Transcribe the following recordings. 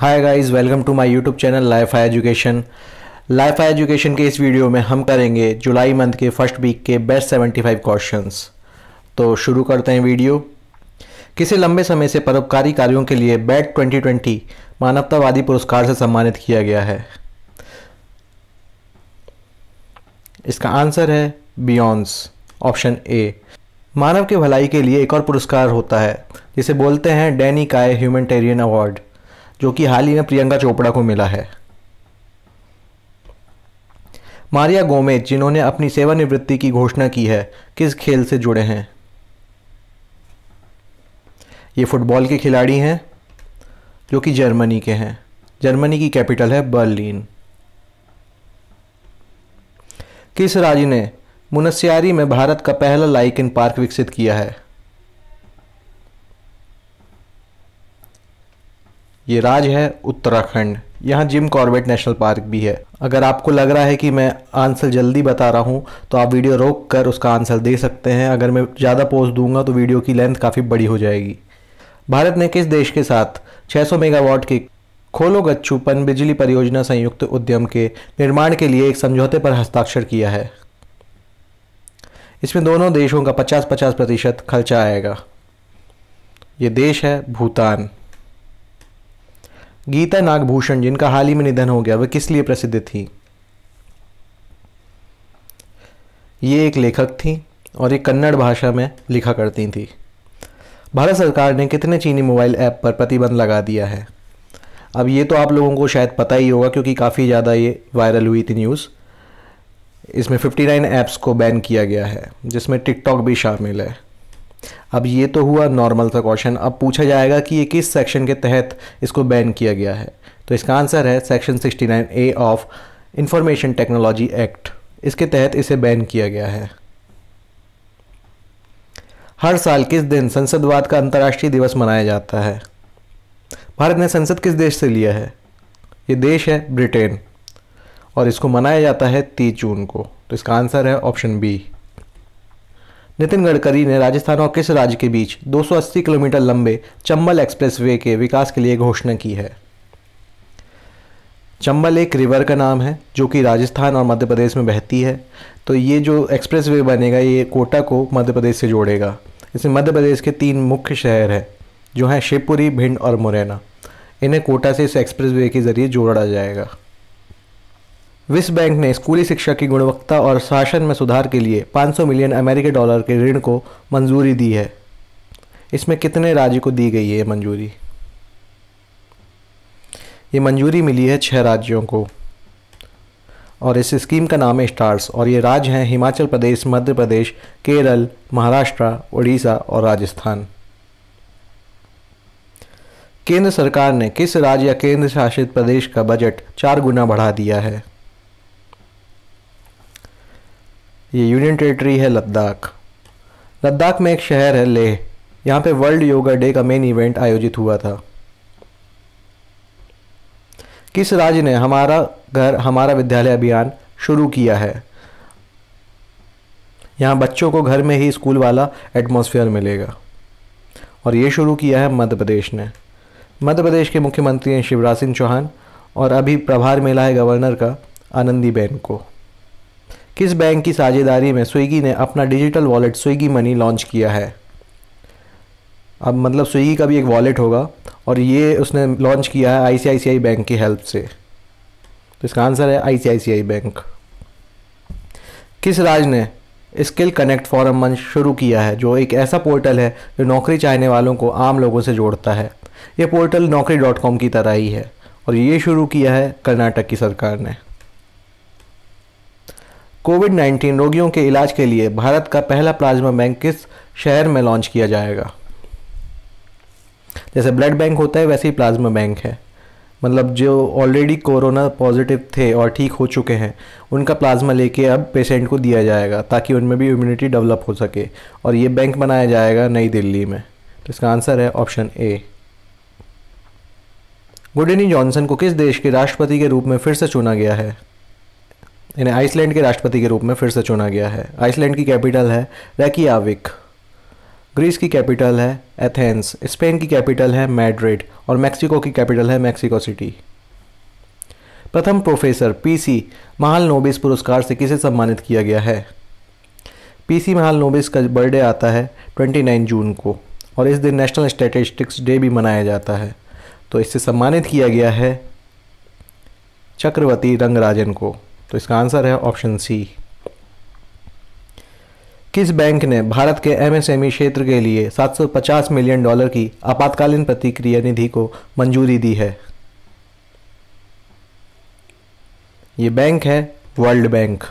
hi guys welcome to my YouTube channel life I education life I education के इस video में हम करेंगे जुलाई मंथ के फर्स्ट वीक के बेस्ट 75 क्वेश्चंस तो शुरू करते हैं वीडियो किसी लंबे समय से परोपकारी कार्यों के लिए बैट 2020 मानवतावादी पुरस्कार से सम्मानित किया गया है इसका आंसर है बियॉन्स ऑप्शन ए मानव के भलाई के लिए एक और पुरस्कार होता है जिसे बोलते हैं डैनी काय ह्यूमेटेरियन अवार्ड जो कि हाल ही में प्रियंका चोपड़ा को मिला है मारिया गोमेज जिन्होंने अपनी सेवानिवृत्ति की घोषणा की है किस खेल से जुड़े हैं ये फुटबॉल के खिलाड़ी हैं जो कि जर्मनी के हैं जर्मनी की कैपिटल है बर्लिन किस राज्य ने मुनस्यारी में भारत का पहला लाइक इन पार्क विकसित किया है ये राज है उत्तराखंड यहाँ जिम कॉर्बेट नेशनल पार्क भी है अगर आपको लग रहा है कि मैं आंसर जल्दी बता रहा हूँ तो आप वीडियो रोक कर उसका आंसर दे सकते हैं अगर मैं ज़्यादा पोस्ट दूंगा तो वीडियो की लेंथ काफ़ी बड़ी हो जाएगी भारत ने किस देश के साथ 600 मेगावाट की खोलो गच्छू पन बिजली परियोजना संयुक्त उद्यम के निर्माण के लिए एक समझौते पर हस्ताक्षर किया है इसमें दोनों देशों का 50-50 प्रतिशत खर्चा आएगा ये देश है भूटान गीता नागभूषण जिनका हाल ही में निधन हो गया वह किस लिए प्रसिद्ध थी ये एक लेखक थी और ये कन्नड़ भाषा में लिखा करती थी भारत सरकार ने कितने चीनी मोबाइल ऐप पर प्रतिबंध लगा दिया है अब ये तो आप लोगों को शायद पता ही होगा क्योंकि काफ़ी ज़्यादा ये वायरल हुई थी न्यूज़ इसमें 59 ऐप्स को बैन किया गया है जिसमें टिकटॉक भी शामिल है अब ये तो हुआ नॉर्मल सा क्वेश्चन अब पूछा जाएगा कि ये किस सेक्शन के तहत इसको बैन किया गया है तो इसका आंसर है section 69 A of information technology act इसके तहत इसे बैन किया गया है हर साल किस दिन संसदवाद का अंतर्राष्ट्रीय दिवस मनाया जाता है भारत ने संसद किस देश से लिया है ये देश है ब्रिटेन और इसको मनाया जाता है तीस जून को तो इसका आंसर है ऑप्शन बी नितिन गडकरी ने राजस्थान और किस राज्य के बीच 280 किलोमीटर लंबे चंबल एक्सप्रेसवे के विकास के लिए घोषणा की है चंबल एक रिवर का नाम है जो कि राजस्थान और मध्य प्रदेश में बहती है तो ये जो एक्सप्रेस वे बनेगा ये कोटा को मध्य प्रदेश से जोड़ेगा इसमें मध्य प्रदेश के तीन मुख्य शहर हैं जो हैं शिवपुरी भिंड और मुरैना इन्हें कोटा से इस एक्सप्रेस वे के ज़रिए जोड़ा जाएगा विश्व बैंक ने स्कूली शिक्षा की गुणवत्ता और शासन में सुधार के लिए 500 मिलियन अमेरिकी डॉलर के ऋण को मंजूरी दी है इसमें कितने राज्य को दी गई है मंजूरी ये मंजूरी मिली है छह राज्यों को और इस स्कीम का नाम है स्टार्स और ये राज्य हैं हिमाचल प्रदेश मध्य प्रदेश केरल महाराष्ट्र उड़ीसा और राजस्थान केंद्र सरकार ने किस राज्य या केंद्र शासित प्रदेश का बजट चार गुना बढ़ा दिया है ये यूनियन टेरिटरी है लद्दाख लद्दाख में एक शहर है लेह यहाँ पे वर्ल्ड योगा डे का मेन इवेंट आयोजित हुआ था किस राज्य ने हमारा घर हमारा विद्यालय अभियान शुरू किया है यहाँ बच्चों को घर में ही स्कूल वाला एटमॉस्फेयर मिलेगा और ये शुरू किया है मध्य प्रदेश ने मध्य प्रदेश के मुख्यमंत्री हैं शिवराज सिंह चौहान और अभी प्रभार मिला है गवर्नर का आनंदीबेन को किस बैंक की साझेदारी में स्विगी ने अपना digital wallet Swiggy money launch किया है अब मतलब स्विगी का भी एक वॉलेट होगा और ये उसने लॉन्च किया है आईसीआईसीआई बैंक की हेल्प से तो इसका आंसर है आईसीआईसीआई बैंक किस राज ने स्किल कनेक्ट फॉरम मंच शुरू किया है जो एक ऐसा पोर्टल है जो नौकरी चाहने वालों को आम लोगों से जोड़ता है ये पोर्टल नौकरी डॉट कॉम की तरह ही है और ये शुरू किया है कर्नाटक की सरकार ने कोविड 19 रोगियों के इलाज के लिए भारत का पहला प्लाज्मा बैंक किस शहर में लॉन्च किया जाएगा जैसे ब्लड बैंक होता है वैसे ही प्लाज्मा बैंक है मतलब जो ऑलरेडी कोरोना पॉजिटिव थे और ठीक हो चुके हैं उनका प्लाज्मा लेके अब पेशेंट को दिया जाएगा ताकि उनमें भी इम्यूनिटी डेवलप हो सके और ये बैंक बनाया जाएगा नई दिल्ली में तो इसका आंसर है ऑप्शन ए गुडनी जॉनसन को किस देश के राष्ट्रपति के रूप में फिर से चुना गया है इन्हें आइसलैंड के राष्ट्रपति के रूप में फिर से चुना गया है आइसलैंड की कैपिटल है रैकियाविक ग्रीस की कैपिटल है एथेंस स्पेन की कैपिटल है मैड्रिड और मैक्सिको की कैपिटल है मैक्सिको सिटी प्रथम प्रोफेसर पीसी महाल नोबिस पुरस्कार से किसे सम्मानित किया गया है पीसी महाल नोबिस का बर्थडे आता है 29 जून को और इस दिन नेशनल स्टैटिस्टिक्स डे भी मनाया जाता है तो इससे सम्मानित किया गया है चक्रवर्ती रंगराजन को तो इसका आंसर है ऑप्शन सी किस बैंक ने भारत के एमएसएमई e क्षेत्र के लिए 750 मिलियन डॉलर की आपातकालीन प्रतिक्रिया निधि को मंजूरी दी है ये बैंक है वर्ल्ड बैंक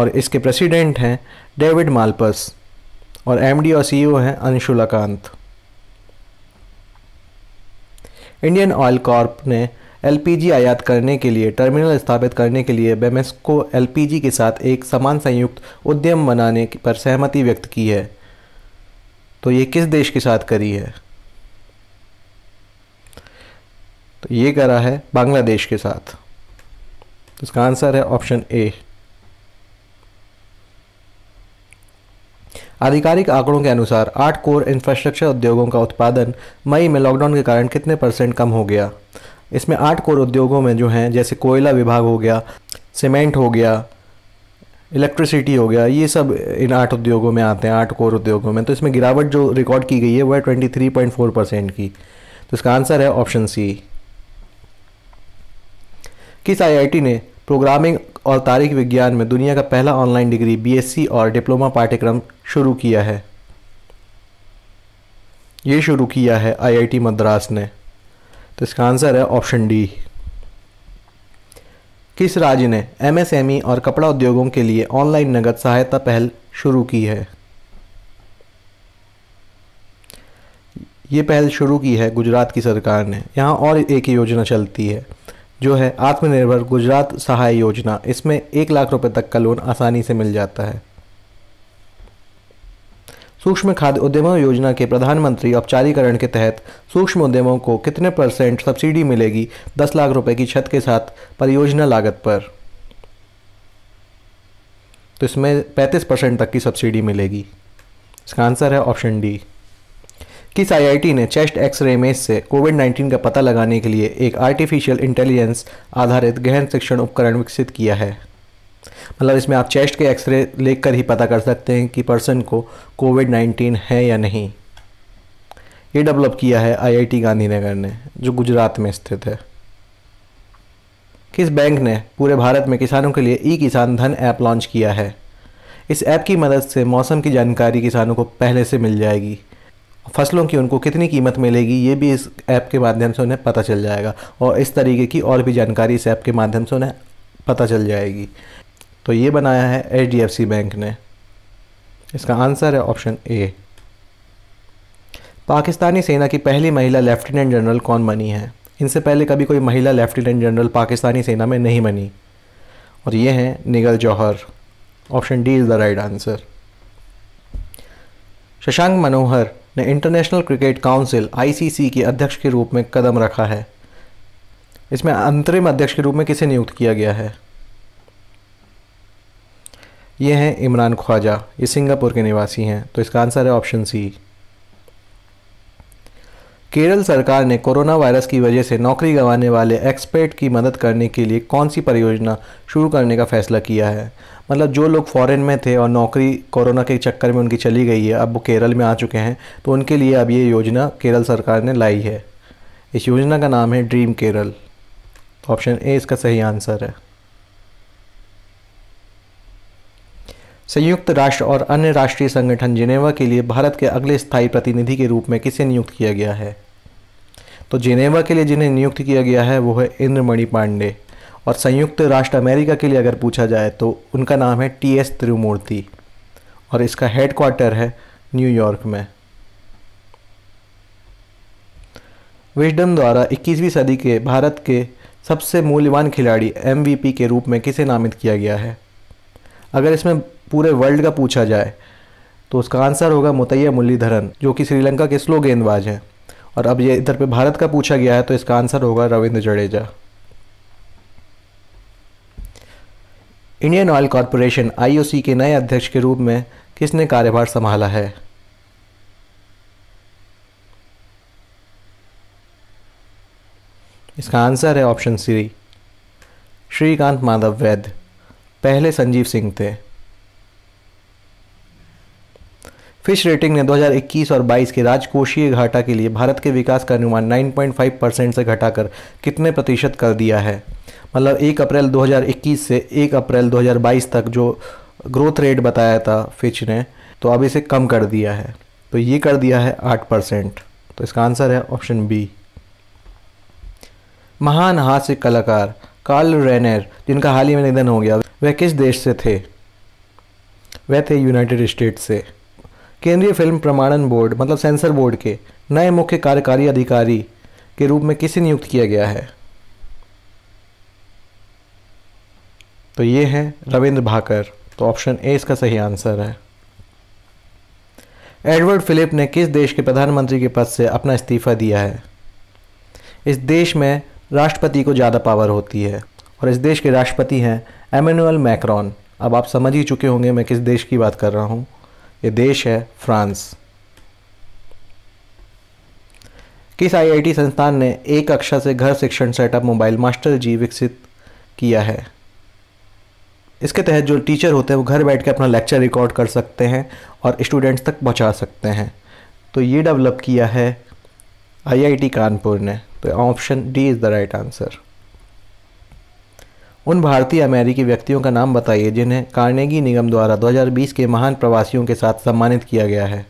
और इसके प्रेसिडेंट हैं डेविड मालपस और एमडी और सीईओ e हैं अंशुलाकांत इंडियन ऑयल कॉर्प ने एलपीजी आयात करने के लिए टर्मिनल स्थापित करने के लिए बेमेस्को एलपीजी के साथ एक समान संयुक्त उद्यम बनाने पर सहमति व्यक्त की है तो ये किस देश के साथ करी है तो ये करा है बांग्लादेश के साथ तो इसका आंसर है ऑप्शन ए आधिकारिक आंकड़ों के अनुसार आठ कोर इंफ्रास्ट्रक्चर उद्योगों का उत्पादन मई में लॉकडाउन के कारण कितने परसेंट कम हो गया इसमें आठ कोर उद्योगों में जो हैं जैसे कोयला विभाग हो गया सीमेंट हो गया इलेक्ट्रिसिटी हो गया ये सब इन आठ उद्योगों में आते हैं आठ कोर उद्योगों में तो इसमें गिरावट जो रिकॉर्ड की गई है वह twenty three point four percent की तो इसका आंसर है ऑप्शन सी किस आईआईटी ने प्रोग्रामिंग और तारीख विज्ञान में दुनिया का पहला ऑनलाइन डिग्री बीएससी और डिप्लोमा पाठ्यक्रम शुरू किया है ये शुरू किया है आईआईटी मद्रास ने तो इसका आंसर है ऑप्शन डी किस राज्य ने एमएसएमई e और कपड़ा उद्योगों के लिए ऑनलाइन नगद सहायता पहल शुरू की है ये पहल शुरू की है गुजरात की सरकार ने यहाँ और एक योजना चलती है जो है आत्मनिर्भर गुजरात सहाय योजना इसमें एक लाख रुपए तक का लोन आसानी से मिल जाता है सूक्ष्म खाद्य उद्यमों योजना के प्रधानमंत्री औपचारीकरण के तहत सूक्ष्म उद्यमों को कितने परसेंट सब्सिडी मिलेगी दस लाख रुपए की छत के साथ परियोजना लागत पर तो इसमें पैंतीस परसेंट तक की सब्सिडी मिलेगी इसका आंसर है ऑप्शन डी किस आईआईटी ने चेस्ट एक्सरे में से कोविड 19 का पता लगाने के लिए एक आर्टिफिशियल इंटेलिजेंस आधारित गहन शिक्षण उपकरण विकसित किया है मतलब इसमें आप चेस्ट के एक्सरे लेकर ही पता कर सकते हैं कि पर्सन को कोविड नाइन्टीन है या नहीं ये डेवलप किया है आईआईटी गांधीनगर ने जो गुजरात में स्थित है किस बैंक ने पूरे भारत में किसानों के लिए ई किसान धन ऐप लॉन्च किया है इस ऐप की मदद से मौसम की जानकारी किसानों को पहले से मिल जाएगी फसलों की उनको कितनी कीमत मिलेगी ये भी इस ऐप के माध्यम से उन्हें पता चल जाएगा और इस तरीके की और भी जानकारी इस ऐप के माध्यम से उन्हें पता चल जाएगी तो ये बनाया है एच बैंक ने इसका आंसर है ऑप्शन ए पाकिस्तानी सेना की पहली महिला लेफ्टिनेंट जनरल कौन बनी है इनसे पहले कभी कोई महिला लेफ्टिनेंट जनरल पाकिस्तानी सेना में नहीं बनी और ये हैं निगल जौहर option D is the right answer Shashank Manohar ने इंटरनेशनल क्रिकेट काउंसिल आईसीसी के अध्यक्ष के रूप में कदम रखा है इसमें अंतरिम अध्यक्ष के रूप में किसे नियुक्त किया गया है ये हैं इमरान ख्वाजा ये सिंगापुर के निवासी हैं तो इसका आंसर है ऑप्शन सी केरल सरकार ने कोरोना वायरस की वजह से नौकरी गंवाने वाले एक्सपर्ट की मदद करने के लिए कौन सी परियोजना शुरू करने का फैसला किया है मतलब जो लोग फॉरेन में थे और नौकरी कोरोना के चक्कर में उनकी चली गई है अब वो केरल में आ चुके हैं तो उनके लिए अब ये योजना केरल सरकार ने लाई है इस योजना का नाम है ड्रीम केरल ऑप्शन ए इसका सही आंसर है संयुक्त राष्ट्र और अन्य राष्ट्रीय संगठन जिनेवा के लिए भारत के अगले स्थायी प्रतिनिधि के रूप में किसे नियुक्त किया गया है तो जिनेवा के लिए जिन्हें नियुक्त किया गया है वो है इंद्रमणि पांडे और संयुक्त राष्ट्र अमेरिका के लिए अगर पूछा जाए तो उनका नाम है टी एस त्रिमूर्ति और इसका हेडक्वार्टर है न्यूयॉर्क में विजडम द्वारा 21वीं सदी के भारत के सबसे मूल्यवान खिलाड़ी एमवीपी के रूप में किसे नामित किया गया है अगर इसमें पूरे वर्ल्ड का पूछा जाए तो उसका आंसर होगा मुतैया मुरलीधरन जो कि श्रीलंका के स्लो गेंदबाज हैं और अब ये इधर पे भारत का पूछा गया है तो इसका आंसर होगा Ravindra Jadeja Indian oil corporation IOC के नए अध्यक्ष के रूप में किसने कार्यभार संभाला है इसका आंसर है ऑप्शन सी श्रीकांत माधव वैद्य पहले संजीव सिंह थे फिश रेटिंग ने 2021 और 22 के राजकोषीय घाटा के लिए भारत के विकास का अनुमान 9.5 परसेंट से घटाकर कितने प्रतिशत कर दिया है मतलब 1 अप्रैल 2021 से 1 अप्रैल 2022 तक जो ग्रोथ रेट बताया था फिच ने तो अब इसे कम कर दिया है तो ये कर दिया है 8 परसेंट तो इसका आंसर है ऑप्शन बी महान हास्य कलाकार कार्ल रेनर जिनका हाल ही में निधन हो गया वह किस देश से थे वह थे यूनाइटेड स्टेट से केंद्रीय फिल्म प्रमाणन बोर्ड मतलब सेंसर बोर्ड के नए मुख्य कार्यकारी अधिकारी के रूप में किसे नियुक्त किया गया है तो ये है रविंद्र भाकर तो ऑप्शन ए इसका सही आंसर है एडवर्ड फिलिप ने किस देश के प्रधानमंत्री के पद से अपना इस्तीफा दिया है इस देश में राष्ट्रपति को ज़्यादा पावर होती है और इस देश के राष्ट्रपति हैं एमेनुअल मैक्रॉन अब आप समझ ही चुके होंगे मैं किस देश की बात कर रहा हूँ ये देश है फ्रांस किस आईआईटी संस्थान ने एक कक्षा से घर शिक्षण सेटअप मोबाइल मास्टर जी विकसित किया है इसके तहत जो टीचर होते हैं वो घर बैठ के अपना लेक्चर रिकॉर्ड कर सकते हैं और स्टूडेंट्स तक पहुंचा सकते हैं तो ये डेवलप किया है आईआईटी कानपुर ने तो option D is the right answer उन भारतीय अमेरिकी व्यक्तियों का नाम बताइए जिन्हें कार्नेगी निगम द्वारा 2020 के महान प्रवासियों के साथ सम्मानित किया गया है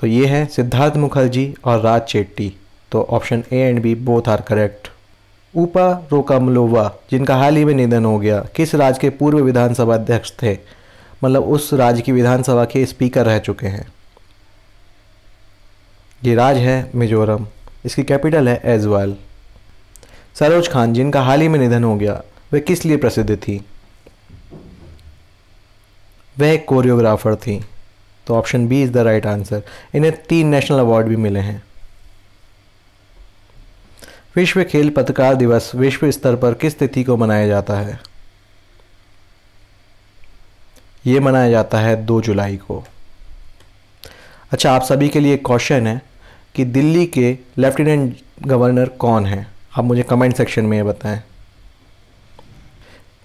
तो ये हैं सिद्धार्थ मुखर्जी और राज चेट्टी तो option A and B both are correct ऊपा रोकामलोवा जिनका हाल ही में निधन हो गया किस राज्य के पूर्व विधानसभा अध्यक्ष थे मतलब उस राज्य की विधानसभा के स्पीकर रह चुके हैं ये राज्य है मिजोरम इसकी कैपिटल है एजवाल सरोज खान जिनका हाल ही में निधन हो गया वह किस लिए प्रसिद्ध थी वह एक कोरियोग्राफर थी तो option B is the right answer इन्हें तीन नेशनल अवार्ड भी मिले हैं विश्व खेल पत्रकार दिवस विश्व स्तर पर किस तिथि को मनाया जाता है यह मनाया जाता है दो जुलाई को अच्छा आप सभी के लिए क्वेश्चन है कि दिल्ली के लेफ्टिनेंट गवर्नर कौन हैं आप मुझे कमेंट सेक्शन में ये बताएं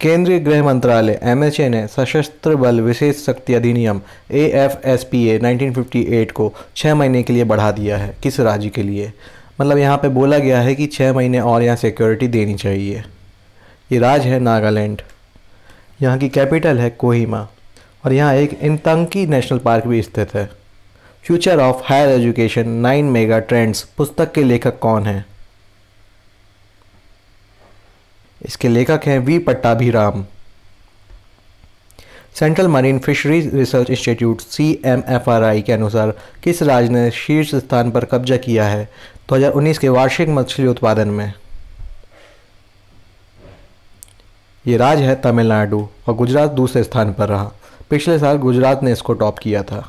केंद्रीय गृह मंत्रालय एम ने सशस्त्र बल विशेष शक्ति अधिनियम A F S P A nineteen को छः महीने के लिए बढ़ा दिया है किस राज्य के लिए मतलब यहाँ पे बोला गया है कि छः महीने और यहाँ सिक्योरिटी देनी चाहिए ये राज्य है नागालैंड यहाँ की कैपिटल है कोहिमा और यहाँ एक इंतंकी नेशनल पार्क भी स्थित है future of higher education nine mega trends पुस्तक के लेखक कौन हैं इसके लेखक हैं V Pattabhiram central marine fisheries research institute C M F R I के अनुसार किस राज्य ने शीर्ष स्थान पर कब्जा किया है 2019 के वार्षिक मछली उत्पादन में ये राज्य है तमिलनाडु और गुजरात दूसरे स्थान पर रहा पिछले साल गुजरात ने इसको टॉप किया था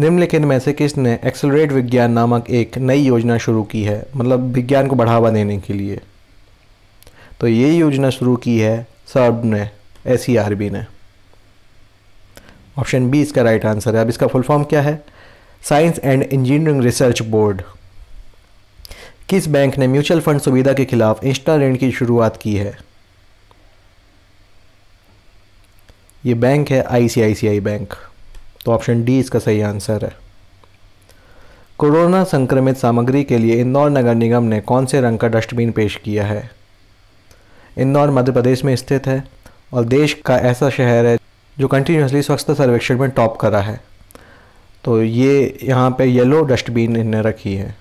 निम्नलिखित में से किसने एक्सेलरेट विज्ञान नामक एक नई योजना शुरू की है मतलब विज्ञान को बढ़ावा देने के लिए तो ये योजना शुरू की है सर्ब ने एस e ने ऑप्शन बी इसका राइट आंसर है अब इसका फुल फॉर्म क्या है science and engineering research board किस बैंक ने म्यूचुअल फंड सुविधा के खिलाफ इंस्टा ऋण की शुरुआत की है ये बैंक है आईसीआईसीआई बैंक तो ऑप्शन डी इसका सही आंसर है कोरोना संक्रमित सामग्री के लिए इंदौर नगर निगम ने कौन से रंग का डस्टबिन पेश किया है इंदौर मध्य प्रदेश में स्थित है और देश का ऐसा शहर है जो कंटिन्यूसली स्वच्छता सर्वेक्षण में टॉप करा है तो ये यहाँ पे येलो डस्टबिन इन्हें रखी है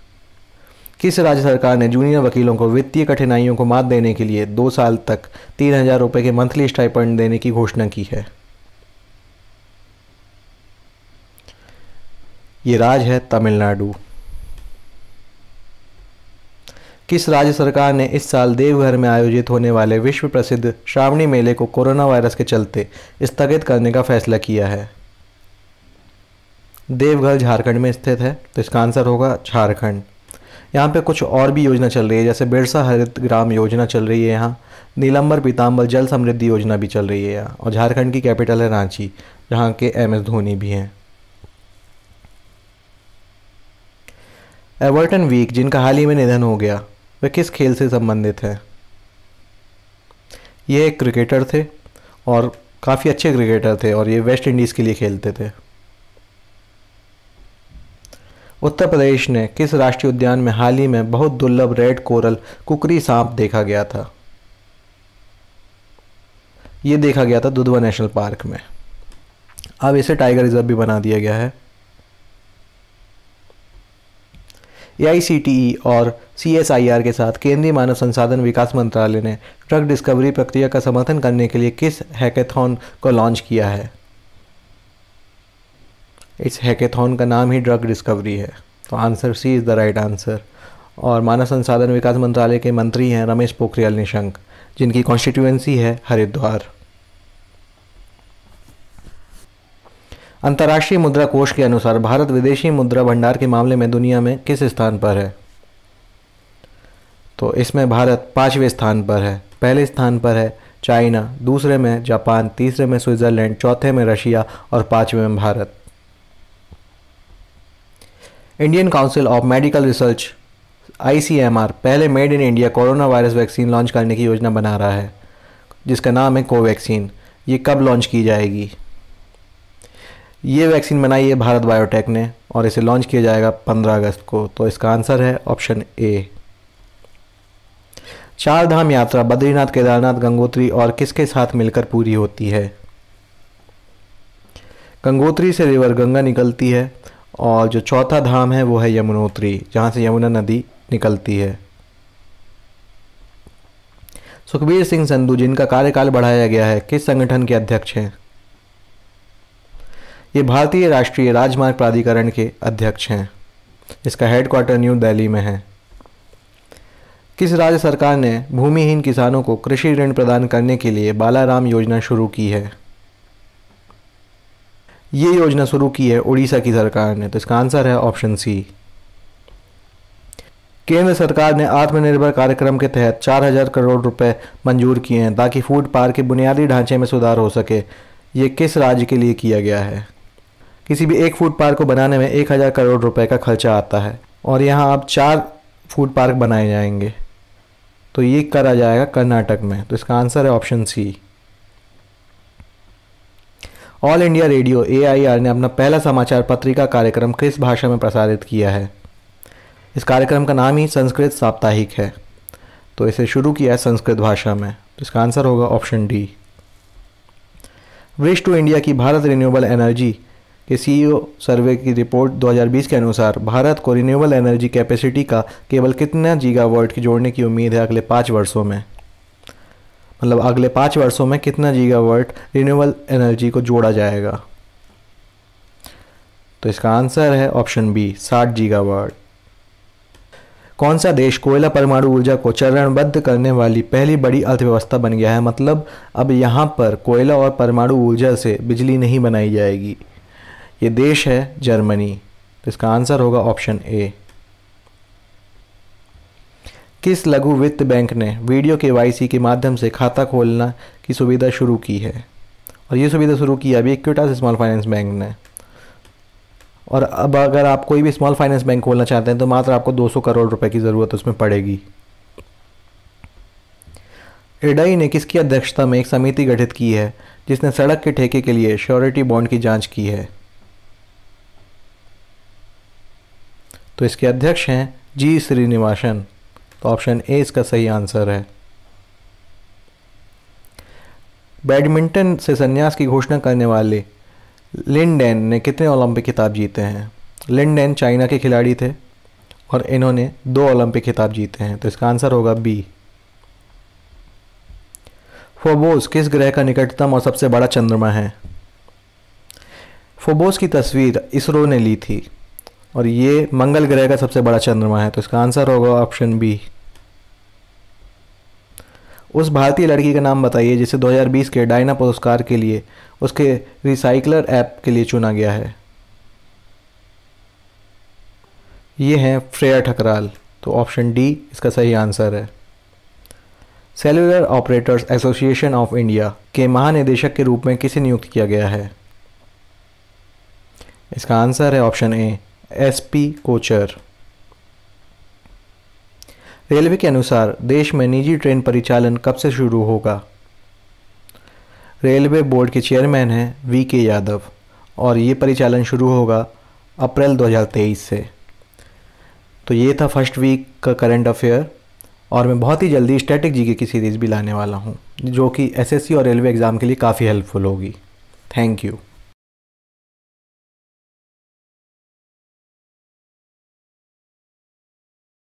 किस राज्य सरकार ने जूनियर वकीलों को वित्तीय कठिनाइयों को मात देने के लिए दो साल तक तीन हज़ार रुपये के मंथली स्टाइपेंड देने की घोषणा की है ये राज्य है तमिलनाडु किस राज्य सरकार ने इस साल देवघर में आयोजित होने वाले विश्व प्रसिद्ध श्रावणी मेले को कोरोना वायरस के चलते स्थगित करने का फैसला किया है देवघर झारखंड में स्थित है तो इसका आंसर होगा झारखंड यहाँ पे कुछ और भी योजना चल रही है जैसे बिरसा हरित ग्राम योजना चल रही है यहाँ नीलम्बर पीताम्बर जल समृद्धि योजना भी चल रही है यहाँ और झारखंड की कैपिटल है रांची जहाँ के एम एस धोनी भी हैं एवर्टन वीक जिनका हाल ही में निधन हो गया वे किस खेल से संबंधित हैं ये एक क्रिकेटर थे और काफ़ी अच्छे क्रिकेटर थे और ये वेस्ट इंडीज़ के लिए खेलते थे उत्तर प्रदेश ने किस राष्ट्रीय उद्यान में हाल ही में बहुत दुर्लभ रेड कोरल कुकरी सांप देखा गया था ये देखा गया था दुधवा नेशनल पार्क में अब इसे टाइगर रिजर्व भी बना दिया गया है ए e और सी के साथ केंद्रीय मानव संसाधन विकास मंत्रालय ने ड्रग डिस्कवरी प्रक्रिया का समर्थन करने के लिए किस हैकेथॉन को लॉन्च किया है इस हैकेथॉन का नाम ही ड्रग डिस्कवरी है तो answer C is the right answer और मानव संसाधन विकास मंत्रालय के मंत्री हैं रमेश पोखरियाल निशंक जिनकी कॉन्स्टिट्यूएंसी है हरिद्वार अंतर्राष्ट्रीय मुद्रा कोष के अनुसार भारत विदेशी मुद्रा भंडार के मामले में दुनिया में किस स्थान पर है तो इसमें भारत पाँचवें स्थान पर है पहले स्थान पर है चाइना दूसरे में जापान तीसरे में स्विट्ज़रलैंड चौथे में रशिया और पाँचवें में Bharat Indian council of medical research आई पहले made in India coronavirus vaccine launch करने की योजना बना रहा है जिसका नाम है कोवैक्सीन ये कब लॉन्च की जाएगी ये वैक्सीन बनाई है भारत बायोटेक ने और इसे लॉन्च किया जाएगा 15 अगस्त को तो इसका आंसर है ऑप्शन ए चार धाम यात्रा बद्रीनाथ केदारनाथ गंगोत्री और किसके साथ मिलकर पूरी होती है गंगोत्री से रिवर गंगा निकलती है और जो चौथा धाम है वो है यमुनोत्री जहाँ से यमुना नदी निकलती है सुखबीर सिंह संधू जिनका कार्यकाल बढ़ाया गया है किस संगठन के अध्यक्ष हैं ये भारतीय राष्ट्रीय राजमार्ग प्राधिकरण के अध्यक्ष हैं इसका हेडक्वार्टर न्यू दिल्ली में है किस राज्य सरकार ने भूमिहीन किसानों को कृषि ऋण प्रदान करने के लिए बालाराम योजना शुरू की है ये योजना शुरू की है उड़ीसा की सरकार ने तो इसका आंसर है ऑप्शन सी केंद्र सरकार ने आत्मनिर्भर कार्यक्रम के तहत हजार करोड़ रुपए मंजूर किए हैं ताकि फूड पार्क के बुनियादी ढांचे में सुधार हो सके ये किस राज्य के लिए किया गया है किसी भी एक फूड पार्क को बनाने में एक हज़ार करोड़ रुपए का खर्चा आता है और यहाँ आप चार फूड पार्क बनाए जाएंगे तो ये करा जाएगा कर्नाटक में तो इसका आंसर है option C all India radio ए ने अपना पहला समाचार पत्रिका कार्यक्रम किस भाषा में प्रसारित किया है इस कार्यक्रम का नाम ही संस्कृत साप्ताहिक है तो इसे शुरू किया है संस्कृत भाषा में तो इसका आंसर होगा option D wish to India की भारत रिन्यूएबल एनर्जी कि सी e सर्वे की रिपोर्ट 2020 के अनुसार भारत को रिन्यूएबल एनर्जी कैपेसिटी का केवल कितना जीगावाट की जोड़ने की उम्मीद है अगले पाँच वर्षों में मतलब अगले पाँच वर्षों में कितना जीगा वर्ट रिन्यूएबल एनर्जी को जोड़ा जाएगा तो इसका आंसर है ऑप्शन बी साठ जीगा वर्ट कौन सा देश कोयला परमाणु ऊर्जा को चरणबद्ध करने वाली पहली बड़ी अर्थव्यवस्था बन गया है मतलब अब यहाँ पर कोयला और परमाणु ऊर्जा से बिजली नहीं बनाई जाएगी ये देश है जर्मनी तो इसका आंसर होगा ऑप्शन ए किस लघु वित्त बैंक ने वीडियो के वाई के माध्यम से खाता खोलना की सुविधा शुरू की है और ये सुविधा शुरू की अभी इक्विटास स्मॉल फाइनेंस बैंक ने और अब अगर आप कोई भी स्मॉल फाइनेंस बैंक खोलना चाहते हैं तो मात्र आपको 200 करोड़ रुपए की ज़रूरत उसमें पड़ेगी एडाई ने किसकी अध्यक्षता में एक समिति गठित की है जिसने सड़क के ठेके के लिए श्योरिटी बॉन्ड की जांच की है तो इसके अध्यक्ष हैं जी श्रीनिवासन तो ऑप्शन ए इसका सही आंसर है बैडमिंटन से संन्यास की घोषणा करने वाले लिनडेन ने कितने ओलंपिक खिताब जीते हैं लिनडेन चाइना के खिलाड़ी थे और इन्होंने दो ओलंपिक खिताब जीते हैं तो इसका आंसर होगा बी फोबोस किस ग्रह का निकटतम और सबसे बड़ा चंद्रमा है फोबोस की तस्वीर इसरो ने ली थी और ये मंगल ग्रह का सबसे बड़ा चंद्रमा है तो इसका आंसर होगा ऑप्शन बी उस भारतीय लड़की का नाम बताइए जिसे 2020 के डायना पुरस्कार के लिए उसके रिसाइकलर ऐप के लिए चुना गया है ये हैं फ्रेयर ठकराल तो ऑप्शन डी इसका सही आंसर है cellular operators association of India के महानिदेशक के रूप में किसे नियुक्त किया गया है इसका आंसर है option A SP Kochhar railway के अनुसार देश में निजी ट्रेन परिचालन कब से शुरू होगा रेलवे बोर्ड के चेयरमैन हैं वी के यादव और ये परिचालन शुरू होगा अप्रैल 2023 से तो ये था फर्स्ट वीक का करंट अफेयर और मैं बहुत ही जल्दी स्टैटिक जीके की सीरीज़ भी लाने वाला हूँ जो कि एसएससी और रेलवे एग्ज़ाम के लिए काफ़ी हेल्पफुल होगी थैंक यू